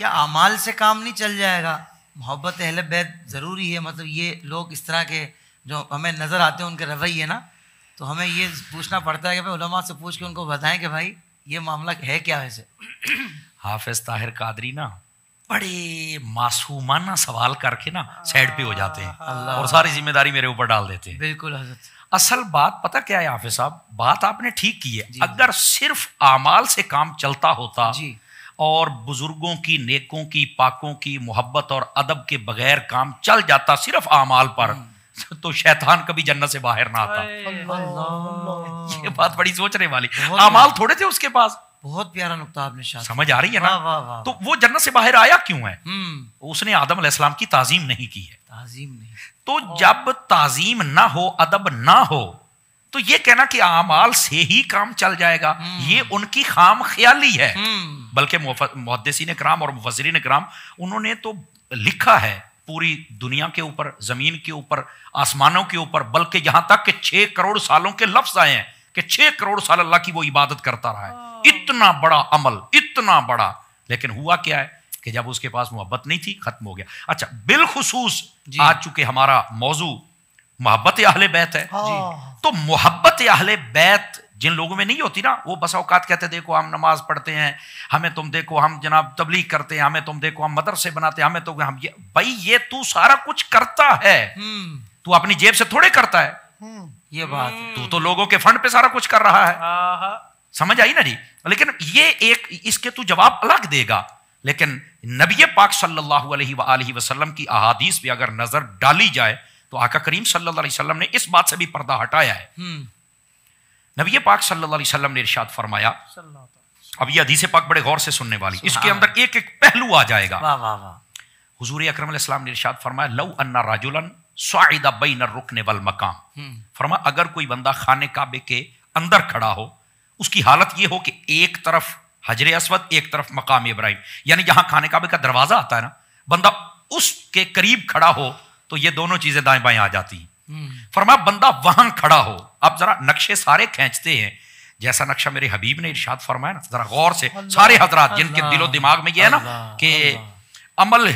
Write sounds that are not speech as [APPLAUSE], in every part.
क्या अमाल से काम नहीं चल जाएगा मोहब्बत अहल बैत ज़रूरी है मतलब ये लोग इस तरह के जो हमें नज़र आते हैं उनके रवैये ना तो हमें ये पूछना पड़ता है कि भाई उलमा से पूछ के उनको बताएं कि भाई ये मामला है क्या वैसे हाफिज ताहिर कादरी ना बड़े मासूमाना सवाल करके ना साइड पे हो जाते हैं और सारी जिम्मेदारी मेरे ऊपर डाल देते हैं बिल्कुल असल बात पता क्या है हाफिज साहब बात आपने ठीक की है अगर सिर्फ आमाल से काम चलता होता जी और बुज़ुर्गों की नेकों की पाकों की मोहब्बत और अदब के बगैर काम चल जाता सिर्फ आमाल पर तो शैतान कभी जन्नत से बाहर ना आता ये बात बड़ी सोचने वाली आमाल थोड़े थे उसके पास बहुत प्यारा नुकता आपने समझ आ रही है ना वा, वा। तो वो जन्नत से बाहर आया क्यों है हम्म। उसने आदम इस्लाम की ताजीम नहीं की है ताजीम नहीं तो जब ताजीम ना हो अदब ना हो तो ये कहना कि आमाल से ही काम चल जाएगा हम्म। ये उनकी खाम ख्याली है हम्म। बल्कि मुहदसिन कराम और वजरिन कराम उन्होंने तो लिखा है पूरी दुनिया के ऊपर ज़मीन के ऊपर आसमानों के ऊपर बल्कि यहाँ तक कि छः करोड़ सालों के लफ्ज़ आए हैं कि छः करोड़ साल अल्लाह की वो इबादत करता रहा है इतना बड़ा अमल इतना बड़ा लेकिन हुआ क्या है कि जब उसके पास मोहब्बत नहीं थी खत्म हो गया अच्छा बिलखसूस आज चूंकि हमारा मौजू मोहब्बत अहल बैत है हाँ। तो मोहब्बत अहल बैत जिन लोगों में नहीं होती ना वो बस औकात कहते देखो हम नमाज पढ़ते हैं हमें तुम देखो हम जनाब तबलीग करते हैं हमें तुम देखो हम मदरसे बनाते हैं हमें तो हम ये भाई ये तू सारा कुछ करता है हम्म। तू अपनी जेब से थोड़े करता है हम्म। ये बात तू तो लोगों के फंड पे सारा कुछ कर रहा है समझ आई ना जी लेकिन ये एक इसके तू जवाब अलग देगा लेकिन नबी पाक सल्लल्लाहु अलैहि वसल्लम की अहादीस पे अगर नजर डाली जाए तो आका करीम सल्लल्लाहु अलैहि वसल्लम ने इस बात से भी पर्दा हटाया है हम्म। नबी पाक सल्लल्लाहु अलैहि वसल्लम ने इरशाद फरमाया अब ये हदीस पाक बड़े गौर से सुनने वाली इसके अंदर एक एक पहलू आ जाएगा हजूर अक्रम ने इरशाद फरमाया लव अन्ना राजुलन स्वाइदा बैन रुकने वल मकाम हम्म। फरमा अगर कोई बंदा खाने काबे के अंदर खड़ा हो उसकी हालत ये हो कि एक तरफ हजर असवद एक तरफ मकाम इब्राहिम यानी जहां खाने काबे का दरवाजा आता है ना बंदा उसके करीब खड़ा हो तो ये दोनों चीजें दाएं बाएं आ जाती हैं फरमा बंदा वहां खड़ा हो आप जरा नक्शे सारे खींचते हैं जैसा नक्शा मेरे हबीब ने इर्शाद फरमाया ना जरा गौर से सारे हजरात जिनके दिलो दिमाग में ये है ना कि अमल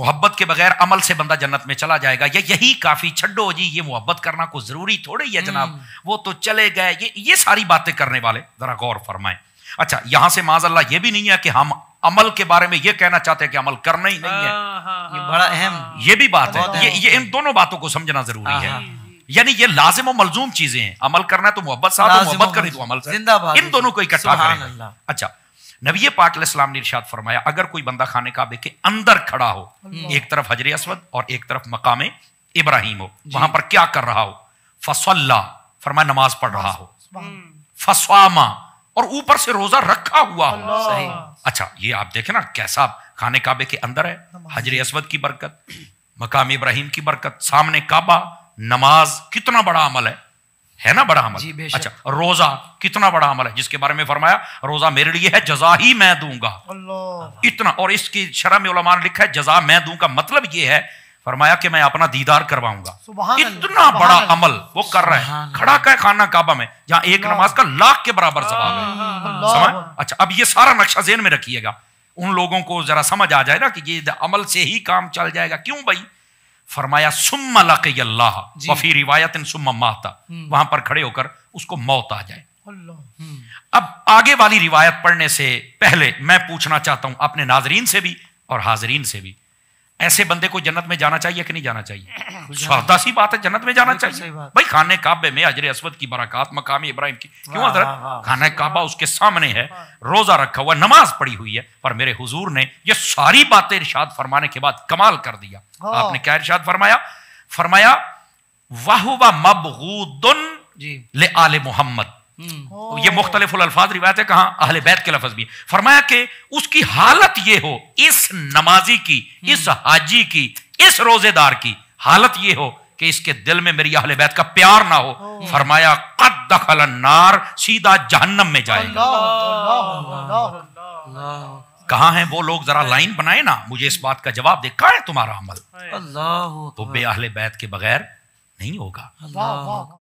मोहब्बत के बगैर अमल से बंदा जन्नत में चला जाएगा या यही काफी छड्डो जी ये मोहब्बत करना को जरूरी थोड़ी है जनाब हम्म। वो तो चले गए ये ये सारी बातें करने वाले जरा गौर फरमाएं अच्छा यहां से माजल्ला ये भी नहीं है कि हम अमल के बारे में ये कहना चाहते हैं कि अमल करना ही नहीं है हाँ, हाँ, हाँ, ये बड़ा अहम ये भी बात है ये ये इन दोनों बातों को समझना जरूरी है यानी ये लाजिम और मलजूम चीजें हैं अमल करना है तो मोहब्बत साथ मोहब्बत करनी तो अमल जिंदाबाद इन दोनों को इकट्ठा करें अच्छा नबी पाक इस्लाम ने इरशाद फरमाया अगर कोई बंदा खाने काबे के अंदर खड़ा हो एक तरफ हजर असवद और एक तरफ मकाम इब्राहिम हो वहां पर क्या कर रहा हो फसल्ला फरमाया नमाज पढ़ रहा हो फसवामा और ऊपर से रोजा रखा हुआ हो सही अच्छा ये आप देखे ना कैसा खाने काबे के अंदर है हजरे असवद की बरकत मकाम इब्राहिम की बरकत सामने काबा नमाज कितना बड़ा अमल है है ना बड़ा अमल अच्छा रोजा कितना बड़ा अमल है जिसके बारे में फरमाया रोजा मेरे लिए है जजा ही मैं दूंगा इतना और इसकी शरा में लिखा है जजा मैं दूंगा मतलब ये है फरमाया कि मैं अपना दीदार करवाऊंगा इतना बड़ा अमल वो कर रहे हैं खड़ा का खाना काबा में जहां एक नमाज का लाख के बराबर सवाब है समझ अच्छा अब ये सारा नक्शा जेन में रखिएगा उन लोगों को जरा समझ आ जाए ना कि ये अमल से ही काम चल जाएगा क्यों भाई फरमाया सुम्मा अल्लाह वफी रिवायत माता हम्म। वहां पर खड़े होकर उसको मौत आ जाए हम्म। अब आगे वाली रिवायत पढ़ने से पहले मैं पूछना चाहता हूं अपने नाजरीन से भी और हाजरीन से भी ऐसे बंदे को जन्नत में जाना चाहिए कि नहीं जाना चाहिए सौदा [CLEARS THROAT] सी बात है जन्नत में जाना चाहिए भाई खाने काबे में अजरे असवद की बराकात मकामी इब्राहिम की क्यों हाँ, हजरत हाँ, हाँ। खाना काबा उसके सामने है रोजा रखा हुआ नमाज पड़ी हुई है पर मेरे हुजूर ने ये सारी बातें इर्शाद फरमाने के बाद कमाल कर दिया आपने क्या इर्शाद फरमाया फरमाया वाह मबगूदन ले आले मोहम्मद हम्म। ये मुख्तलिफ अल्फाज रिवायत है कहा अहल बैत के लफज भी फरमाया कि उसकी हालत ये हो इस नमाजी की इस हम्म। हाजी की इस रोजेदार की हालत ये हो कि इसके दिल में मेरी अहल बैत का प्यार ना हो फरमाया कद दखल नार सीधा जहन्नम में जाएगा कहा है वो लोग जरा लाइन बनाए ना मुझे इस बात का जवाब दे कहा है तुम्हारा अमल तो बे अहल बैत के बगैर नहीं होगा